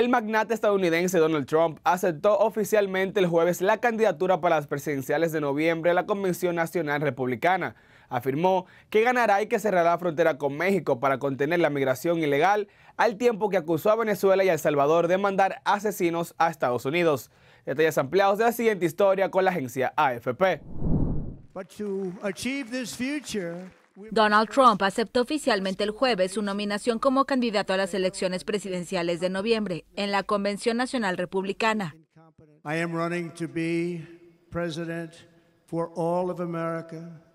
El magnate estadounidense Donald Trump aceptó oficialmente el jueves la candidatura para las presidenciales de noviembre a la Convención Nacional Republicana. Afirmó que ganará y que cerrará la frontera con México para contener la migración ilegal, al tiempo que acusó a Venezuela y a El Salvador de mandar asesinos a Estados Unidos. Detalles ampliados de la siguiente historia con la agencia AFP. Donald Trump aceptó oficialmente el jueves su nominación como candidato a las elecciones presidenciales de noviembre en la Convención Nacional Republicana. all America.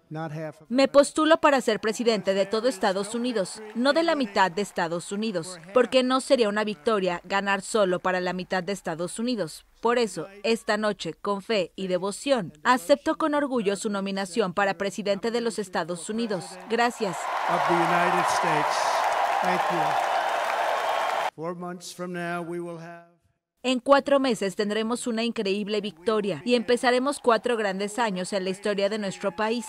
Me postulo para ser presidente de todo Estados Unidos, no de la mitad de Estados Unidos, porque no sería una victoria ganar solo para la mitad de Estados Unidos. Por eso, esta noche, con fe y devoción, acepto con orgullo su nominación para presidente de los Estados Unidos. Gracias. En cuatro meses tendremos una increíble victoria y empezaremos cuatro grandes años en la historia de nuestro país.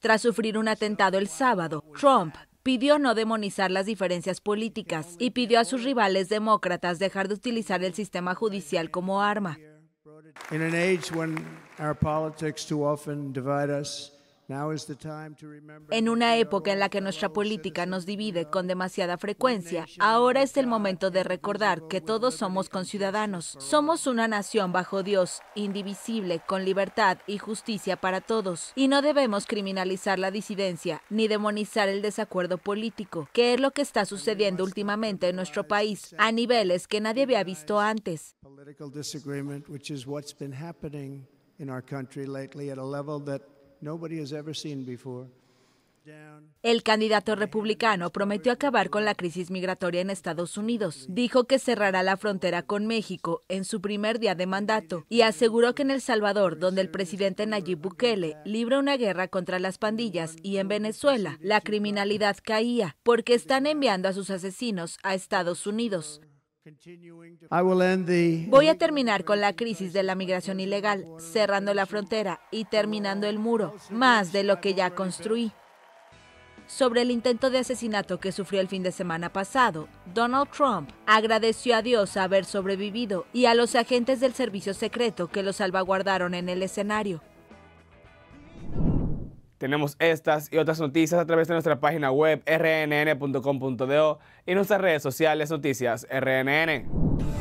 Tras sufrir un atentado el sábado, Trump pidió no demonizar las diferencias políticas y pidió a sus rivales demócratas dejar de utilizar el sistema judicial como arma. En una época en la que nuestra política nos divide con demasiada frecuencia, ahora es el momento de recordar que todos somos conciudadanos. Somos una nación bajo Dios, indivisible, con libertad y justicia para todos. Y no debemos criminalizar la disidencia ni demonizar el desacuerdo político, que es lo que está sucediendo últimamente en nuestro país a niveles que nadie había visto antes. El candidato republicano prometió acabar con la crisis migratoria en Estados Unidos. Dijo que cerrará la frontera con México en su primer día de mandato y aseguró que en El Salvador, donde el presidente Nayib Bukele libra una guerra contra las pandillas y en Venezuela, la criminalidad caía porque están enviando a sus asesinos a Estados Unidos. Voy a terminar con la crisis de la migración ilegal, cerrando la frontera y terminando el muro, más de lo que ya construí. Sobre el intento de asesinato que sufrió el fin de semana pasado, Donald Trump agradeció a Dios haber sobrevivido y a los agentes del servicio secreto que lo salvaguardaron en el escenario. Tenemos estas y otras noticias a través de nuestra página web rnn.com.do y nuestras redes sociales noticias rnn.